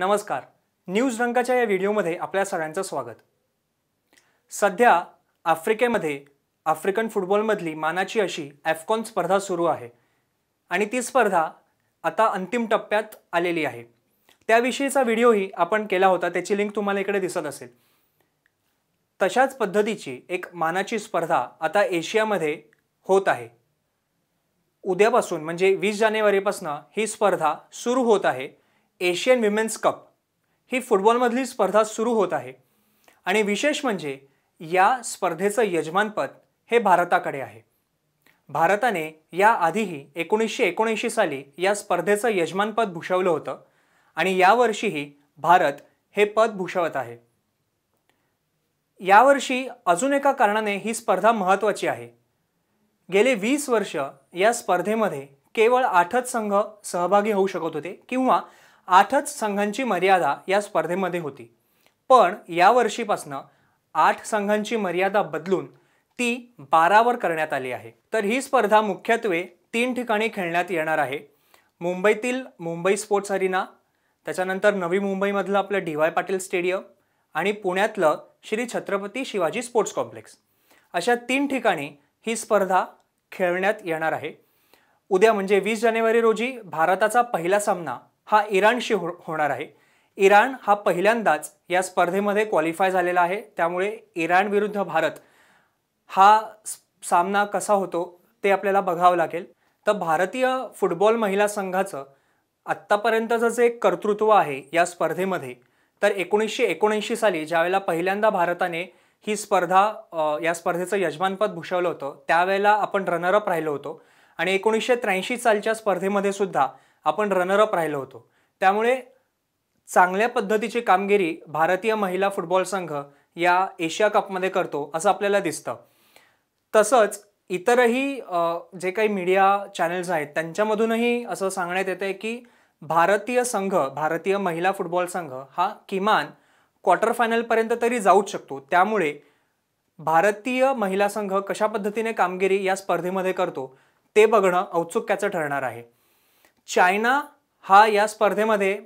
नमस्कार न्यूज रंगाच्या या व्हिडिओमध्ये आपल्या सगळ्यांचं स्वागत सध्या आफ्रिकेमध्ये आफ्रिकन फुटबॉलमधली मानाची अशी ॲफकॉन स्पर्धा सुरू आहे आणि ती स्पर्धा आता अंतिम टप्प्यात आलेली आहे त्याविषयीचा व्हिडिओही आपण केला होता त्याची लिंक तुम्हाला इकडे दिसत असेल तशाच पद्धतीची एक मानाची स्पर्धा आता एशियामध्ये होत आहे उद्यापासून म्हणजे वीस जानेवारीपासून ही स्पर्धा सुरू होत आहे एशियन विमेन्स कप ही फुटबॉलमधली स्पर्धा सुरू होत आहे आणि विशेष म्हणजे या स्पर्धेचं यजमानपद हे भारताकडे आहे भारताने याआधीही एकोणीसशे एकोणऐंशी साली या स्पर्धेचं यजमानपद भूषवलं होतं आणि यावर्षीही भारत हे पद भूषवत आहे यावर्षी अजून एका कारणाने ही स्पर्धा महत्त्वाची आहे गेले वीस वर्ष या स्पर्धेमध्ये केवळ आठच संघ सहभागी होऊ शकत होते किंवा आठच संघांची मर्यादा या स्पर्धेमध्ये होती पण यावर्षीपासनं आठ संघांची मर्यादा बदलून ती बारावर करण्यात आली आहे तर ही स्पर्धा मुख्यत्वे तीन ठिकाणी खेळण्यात येणार आहे मुंबईतील मुंबई स्पोर्ट्स अरिना त्याच्यानंतर नवी मुंबईमधलं आपलं डी वाय पाटील स्टेडियम आणि पुण्यातलं श्री छत्रपती शिवाजी स्पोर्ट्स कॉम्प्लेक्स अशा तीन ठिकाणी ही स्पर्धा खेळण्यात येणार आहे उद्या म्हणजे वीस जानेवारी रोजी भारताचा पहिला सामना हा इराणशी हो होणार आहे इराण हा पहिल्यांदाच या स्पर्धेमध्ये क्वालिफाय झालेला आहे त्यामुळे इराण विरुद्ध भारत हा सामना कसा होतो ते आपल्याला बघावं लागेल तर भारतीय फुटबॉल महिला संघाचं आत्तापर्यंतचं जे कर्तृत्व आहे या स्पर्धेमध्ये तर एकोणीसशे एकोणऐंशी साली ज्यावेळेला पहिल्यांदा भारताने ही स्पर्धा या स्पर्धेचं यजमानपद भूषवलं होतं त्यावेळेला आपण रनरअप राहिलो होतो आणि एकोणीसशे त्र्याऐंशी सालच्या स्पर्धेमध्ये सुद्धा आपण रनरअप राहिलो होतो त्यामुळे चांगल्या पद्धतीची कामगिरी भारतीय महिला फुटबॉल संघ या एशिया कपमध्ये करतो असं आपल्याला दिसतं तसंच इतरही जे काही मीडिया चॅनल्स आहेत त्यांच्यामधूनही असं सांगण्यात येतं आहे की भारतीय संघ भारतीय महिला फुटबॉल संघ हा किमान क्वार्टर फायनलपर्यंत तरी जाऊच शकतो त्यामुळे भारतीय महिला संघ कशा पद्धतीने कामगिरी या स्पर्धेमध्ये करतो ते बघणं औत्सुक्याचं ठरणार आहे चायना हा या स्पर्धेमध्ये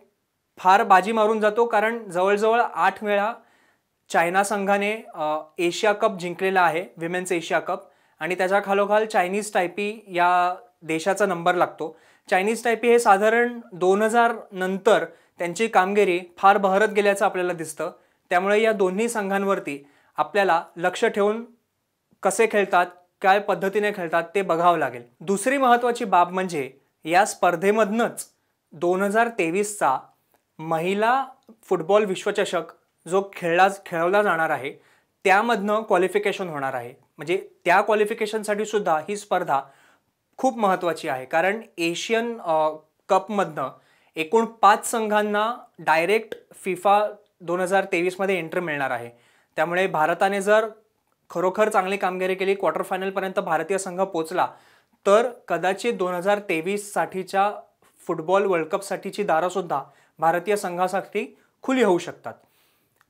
फार बाजी मारून जातो कारण जवळजवळ आठ वेळा चायना संघाने एशिया कप जिंकलेला आहे विमेन्स एशिया कप आणि त्याच्या खालोखाल चायनीज टायपी या देशाचा नंबर लागतो चायनीज टायपी हे साधारण दोन हजार नंतर त्यांची कामगिरी फार बहरत गेल्याचं आपल्याला दिसतं त्यामुळे या दोन्ही संघांवरती आपल्याला लक्ष ठेवून कसे खेळतात काय पद्धतीने खेळतात ते बघावं लागेल दुसरी महत्त्वाची बाब म्हणजे या स्पर्धेमधनंच दोन हजार तेवीसचा महिला फुटबॉल विश्वचषक जो खेळला खेळवला जाणार आहे त्यामधनं क्वालिफिकेशन होणार आहे म्हणजे त्या क्वालिफिकेशनसाठी सुद्धा ही स्पर्धा खूप महत्त्वाची आहे कारण एशियन कपमधनं एकूण पाच संघांना डायरेक्ट फिफा दोन हजार तेवीसमध्ये एंट्री मिळणार आहे त्यामुळे भारताने जर खरोखर चांगली कामगिरी केली क्वार्टर फायनलपर्यंत भारतीय संघ पोचला तर कदाचित दोन हजार तेवीससाठीच्या फुटबॉल वर्ल्ड कपसाठीची दारंसुद्धा भारतीय संघासाठी खुली होऊ शकतात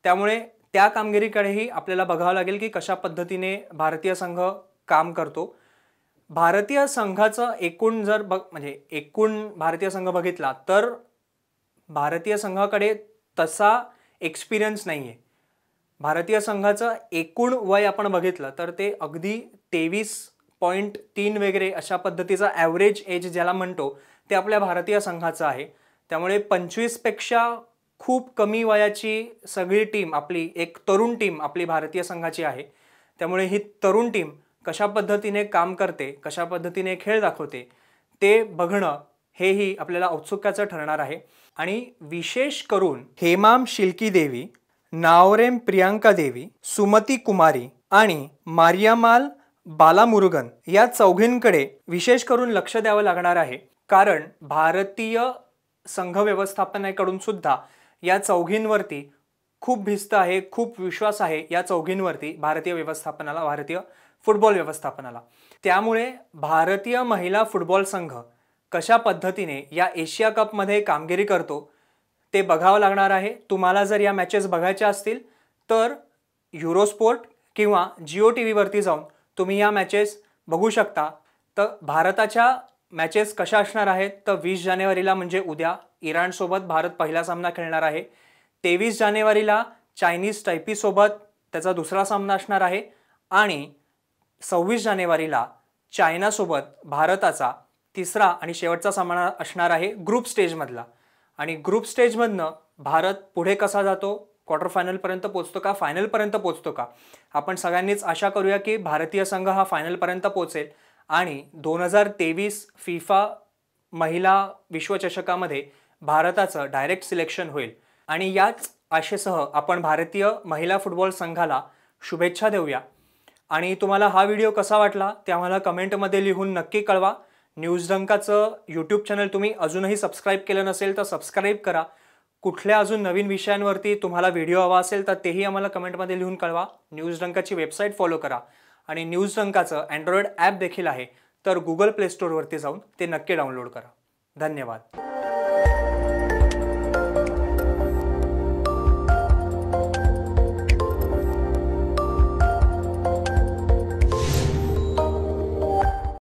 त्यामुळे त्या कामगिरीकडेही आपल्याला बघावं लागेल की कशा पद्धतीने भारतीय संघ काम करतो भारतीय संघाचं एकूण जर बघ म्हणजे एकूण भारतीय संघ बघितला तर भारतीय संघाकडे तसा एक्सपिरियन्स नाही आहे भारतीय संघाचं एकूण वय आपण बघितलं तर ते अगदी तेवीस पॉईंट तीन वगैरे अशा पद्धतीचा ॲव्हरेज एज ज्याला म्हणतो ते आपल्या भारतीय संघाचं आहे त्यामुळे पंचवीसपेक्षा खूप कमी वयाची सगळी टीम आपली एक तरुण टीम आपली भारतीय संघाची आहे त्यामुळे ही तरुण टीम कशा पद्धतीने काम करते कशा पद्धतीने खेळ दाखवते ते बघणं हेही आपल्याला औत्सुक्याचं ठरणार आहे आणि विशेष करून हेमाम शिल्की देवी नावरेम प्रियांका देवी सुमती कुमारी आणि मारियामाल बालामुरुगन या चौघींकडे विशेष करून लक्ष द्यावं लागणार आहे कारण भारतीय संघ व्यवस्थापनाकडून सुद्धा या चौघींवरती खूप भिस्त आहे खूप विश्वास आहे या चौघींवरती भारतीय व्यवस्थापनाला भारतीय फुटबॉल व्यवस्थापनाला त्यामुळे भारतीय महिला फुटबॉल संघ कशा पद्धतीने या एशिया कपमध्ये कामगिरी करतो ते बघावं लागणार आहे तुम्हाला जर या मॅचेस बघायच्या असतील तर युरोस्पोर्ट किंवा जिओ टी व्हीवरती जाऊन तुम्ही या मॅचेस बघू शकता तर भारताच्या मॅचेस कशा असणार आहेत तर वीस जानेवारीला म्हणजे उद्या इराणसोबत भारत पहिला सामना खेळणार आहे तेवीस जानेवारीला चायनीज टायपीसोबत त्याचा दुसरा सामना असणार आहे आणि सव्वीस जानेवारीला चायनासोबत भारताचा तिसरा आणि शेवटचा सामना असणार आहे ग्रुप स्टेजमधला आणि ग्रुप स्टेजमधनं भारत पुढे कसा जातो क्वार्टर फायनलपर्यंत पोचतो का फायनलपर्यंत पोचतो का आपण सगळ्यांनीच आशा करूया की भारतीय संघ हा फायनलपर्यंत पोचेल आणि दोन हजार तेवीस फिफा महिला विश्वचषकामध्ये भारताचं डायरेक्ट सिलेक्शन होईल आणि याच आशेसह आपण भारतीय महिला फुटबॉल संघाला शुभेच्छा देऊया आणि तुम्हाला हा व्हिडिओ कसा वाटला ते आम्हाला कमेंटमध्ये लिहून नक्की कळवा न्यूज डंकाचं यूट्यूब चॅनल तुम्ही अजूनही सबस्क्राईब केलं नसेल तर सबस्क्राईब करा कुठल्या अजून नवीन विषयांवरती तुम्हाला व्हिडिओ हवा असेल तर तेही आम्हाला कमेंटमध्ये लिहून कळवा न्यूज रंकाची वेबसाईट फॉलो करा आणि न्यूज रंकाचं अँड्रॉइड ॲप देखील आहे तर गुगल प्ले स्टोअरवरती जाऊन ते नक्की डाउनलोड करा धन्यवाद